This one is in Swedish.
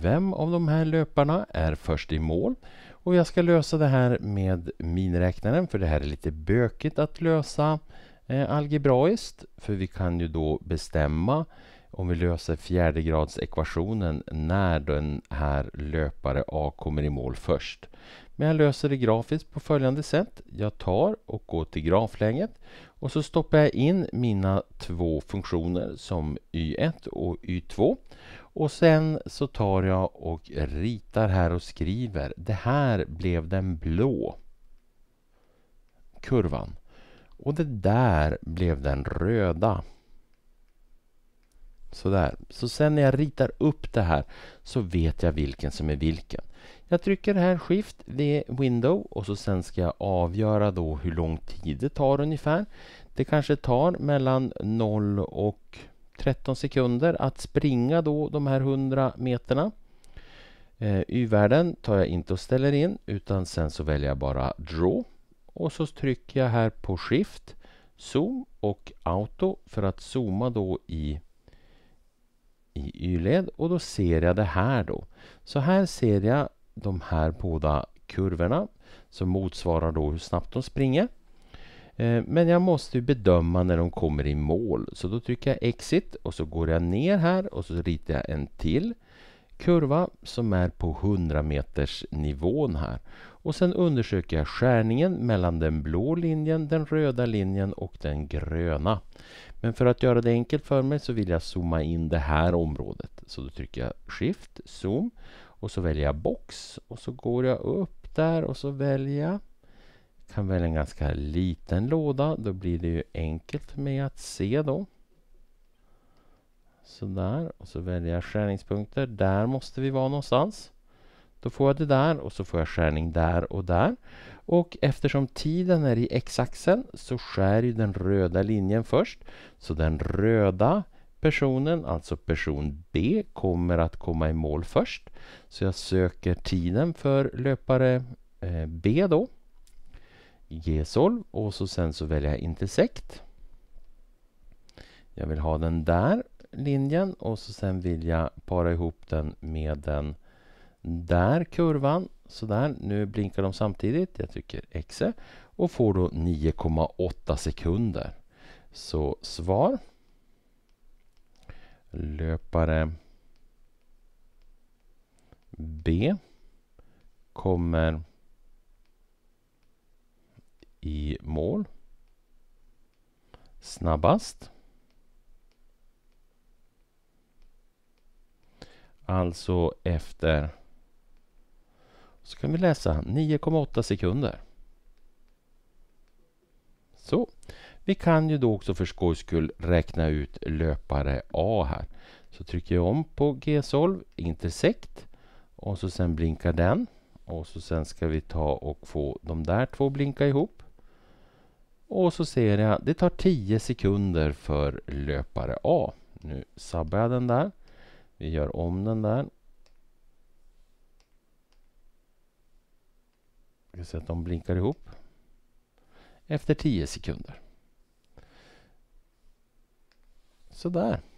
Vem av de här löparna är först i mål? Och jag ska lösa det här med miniräknaren för det här är lite bökigt att lösa eh, algebraiskt. För vi kan ju då bestämma om vi löser fjärdegradsekvationen när den här löpare A kommer i mål först. Men jag löser det grafiskt på följande sätt. Jag tar och går till graflänget och så stoppar jag in mina två funktioner som y1 och y2. Och sen så tar jag och ritar här och skriver. Det här blev den blå kurvan. Och det där blev den röda. Sådär. Så sen när jag ritar upp det här så vet jag vilken som är vilken. Jag trycker här Shift, det är Window och så sen ska jag avgöra då hur lång tid det tar ungefär. Det kanske tar mellan 0 och 13 sekunder att springa då de här 100 meterna. Eh, Y-värden tar jag inte och ställer in utan sen så väljer jag bara Draw och så trycker jag här på Shift, Zoom och Auto för att zooma då i i Y-led och då ser jag det här då. Så här ser jag de här båda kurvorna som motsvarar då hur snabbt de springer. Eh, men jag måste bedöma när de kommer i mål. Så då trycker jag Exit och så går jag ner här och så ritar jag en till kurva som är på 100 meters nivån här. Och sen undersöker jag skärningen mellan den blå linjen, den röda linjen och den gröna. Men för att göra det enkelt för mig så vill jag zooma in det här området. Så då trycker jag Shift, Zoom och så väljer jag box och så går jag upp där och så väljer jag kan välja en ganska liten låda. Då blir det ju enkelt för mig att se då. Sådär, och så väljer jag skärningspunkter. Där måste vi vara någonstans. Då får jag det där och så får jag skärning där och där. Och eftersom tiden är i x-axeln så skär ju den röda linjen först. Så den röda personen, alltså person B, kommer att komma i mål först. Så jag söker tiden för löpare eh, B då. G-solv och så sen så väljer jag intersekt. Jag vill ha den där linjen och så sen vill jag para ihop den med den där kurvan. Sådär, nu blinkar de samtidigt. Jag trycker exe och får då 9,8 sekunder. Så svar. Löpare B kommer i mål snabbast. Alltså efter så kan vi läsa 9,8 sekunder. Så. Vi kan ju då också för skojs skull räkna ut löpare A här. Så trycker jag om på G-solv, intersekt. Och så sen blinkar den. Och så sen ska vi ta och få de där två blinka ihop. Och så ser jag, det tar 10 sekunder för löpare A. Nu sabbar jag den där. Vi gör om den där så att de blinkar ihop efter 10 sekunder. Sådär.